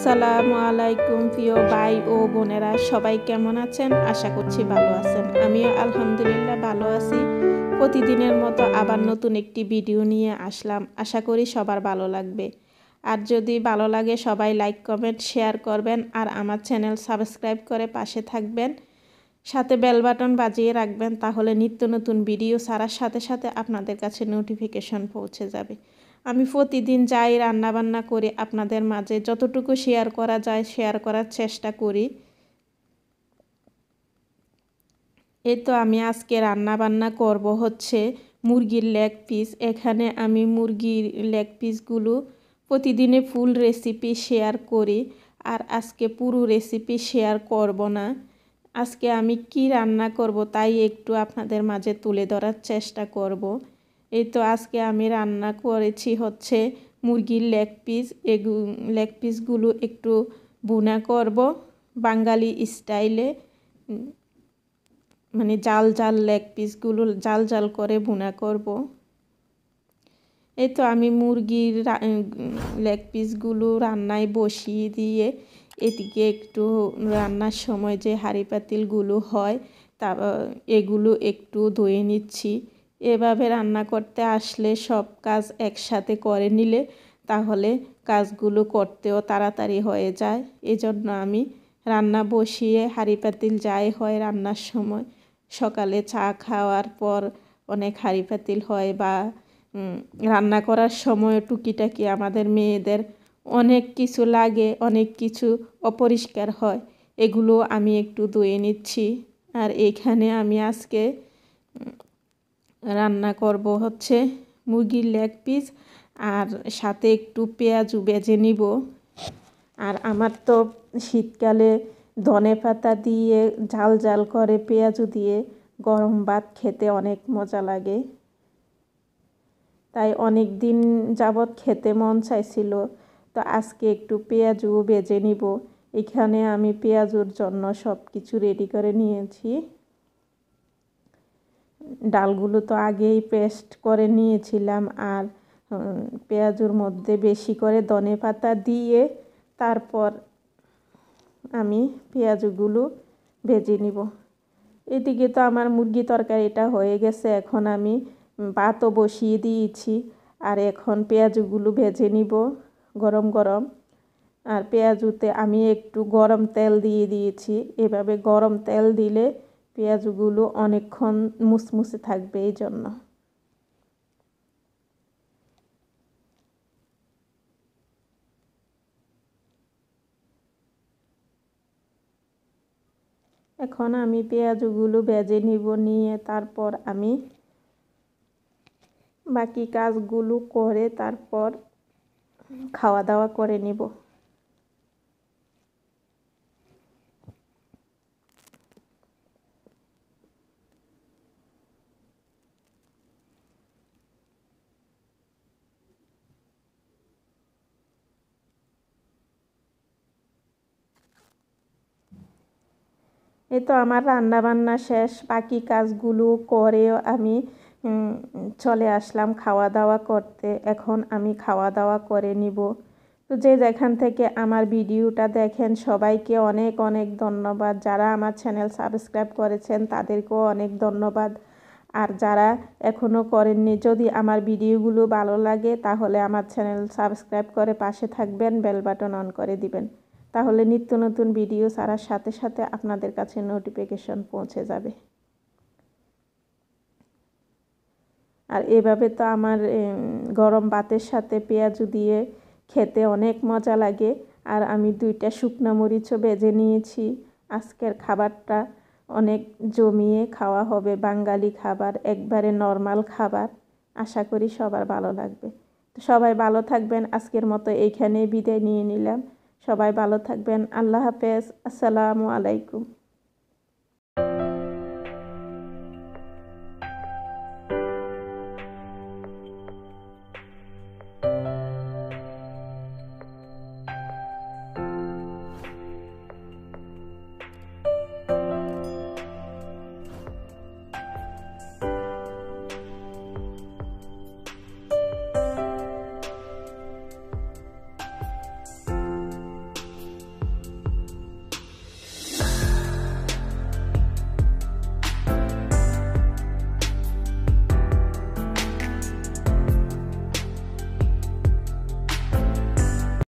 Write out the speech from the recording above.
আসসালামু আলাইকুম প্রিয় ভাই ও বোনেরা সবাই কেমন আছেন আশা করছি ভালো আছেন আমিও আলহামদুলিল্লাহ ভালো আছি প্রতিদিনের মতো আবার নতুন একটি ভিডিও নিয়ে আসলাম আশা করি সবার ভালো লাগবে আর যদি ভালো লাগে সবাই লাইক কমেন্ট শেয়ার করবেন আর আমার চ্যানেল সাবস্ক্রাইব করে পাশে থাকবেন সাথে বেল বাটন বাজিয়ে রাখবেন তাহলে নিত্য নতুন ভিডিও সারার সাথে সাথে আপনাদের কাছে নোটিফিকেশন পৌঁছে যাবে আমি প্রতিদিন যাই রান্নাবান্না করে আপনাদের মাঝে যতটুকু শেয়ার করা যায় শেয়ার করার চেষ্টা করি এ তো আমি আজকে রান্নাবান্না করব হচ্ছে মুরগির লেগ পিস এখানে আমি মুরগির লেগ পিসগুলো প্রতিদিনে ফুল রেসিপি শেয়ার করি আর আজকে পুরো রেসিপি শেয়ার করব না আজকে আমি কি রান্না করব তাই একটু আপনাদের মাঝে তুলে ধরার চেষ্টা করব। এই তো আজকে আমি রান্না করেছি হচ্ছে মুরগির লেগ পিস এগু লেগ পিসগুলো একটু বুনা করব বাঙালি স্টাইলে মানে জাল জাল লেগ পিসগুলো জাল জাল করে বুনা করব এই তো আমি মুরগির লেগ পিসগুলো রান্নায় বসিয়ে দিয়ে এদিকে একটু রান্নার সময় যে হাঁড়ি পাতিলগুলো হয় তা এগুলো একটু ধুয়ে নিচ্ছি এভাবে রান্না করতে আসলে সব কাজ একসাথে করে নিলে তাহলে কাজগুলো করতেও তাড়াতাড়ি হয়ে যায় এজন্য আমি রান্না বসিয়ে হাঁড়ি পাতিল যাই হয় রান্নার সময় সকালে চা খাওয়ার পর অনেক হাঁড়ি পাতিল হয় বা রান্না করার সময় টুকিটাকি আমাদের মেয়েদের অনেক কিছু লাগে অনেক কিছু অপরিষ্কার হয় এগুলো আমি একটু ধুয়ে নিচ্ছি আর এখানে আমি আজকে রান্না করব হচ্ছে মুরগির লেগ পিস আর সাথে একটু পেঁয়াজু বেজে নিব আর আমার তো শীতকালে ধনে পাতা দিয়ে ঝাল ঝাল করে পেঁয়াজু দিয়ে গরম ভাত খেতে অনেক মজা লাগে তাই অনেক দিন যাবৎ খেতে মন চাইছিল তো আজকে একটু পেঁয়াজু বেজে নিব এখানে আমি পেঁয়াজুর জন্য সব কিছু রেডি করে নিয়েছি ডালগুলো তো আগেই পেস্ট করে নিয়েছিলাম আর পেঁয়াজুর মধ্যে বেশি করে দনে পাতা দিয়ে তারপর আমি পেঁয়াজগুলো ভেজে নিব এদিকে তো আমার মুরগি তরকারিটা হয়ে গেছে এখন আমি ভাতও বসিয়ে দিয়েছি আর এখন পেঁয়াজগুলো ভেজে নিব গরম গরম আর পেঁয়াজুতে আমি একটু গরম তেল দিয়ে দিয়েছি এভাবে গরম তেল দিলে পেঁয়াজগুলো অনেকক্ষণ মুসমুসে থাকবে এই জন্য এখন আমি পেঁয়াজগুলো ভেজে নিব নিয়ে তারপর আমি বাকি কাজগুলো করে তারপর খাওয়া দাওয়া করে নিব এ তো আমার রান্না বান্না শেষ বাকি কাজগুলো করেও আমি চলে আসলাম খাওয়া দাওয়া করতে এখন আমি খাওয়া দাওয়া করে নিব তো যে যেখান থেকে আমার ভিডিওটা দেখেন সবাইকে অনেক অনেক ধন্যবাদ যারা আমার চ্যানেল সাবস্ক্রাইব করেছেন তাদেরকেও অনেক ধন্যবাদ আর যারা এখনও করেননি যদি আমার ভিডিওগুলো ভালো লাগে তাহলে আমার চ্যানেল সাবস্ক্রাইব করে পাশে থাকবেন বেল বাটন অন করে দিবেন তাহলে নিত্য নতুন ভিডিও ছাড়ার সাথে সাথে আপনাদের কাছে নোটিফিকেশন পৌঁছে যাবে আর এভাবে তো আমার গরম ভাতের সাথে পেঁয়াজু দিয়ে খেতে অনেক মজা লাগে আর আমি দুইটা শুকনো মরিচও বেজে নিয়েছি আজকের খাবারটা অনেক জমিয়ে খাওয়া হবে বাঙালি খাবার একবারে নর্মাল খাবার আশা করি সবার ভালো লাগবে তো সবাই ভালো থাকবেন আজকের মতো এইখানেই বিদায় নিয়ে নিলাম সবাই ভালো থাকবেন আল্লাহ হাফেজ আসসালামু আলাইকুম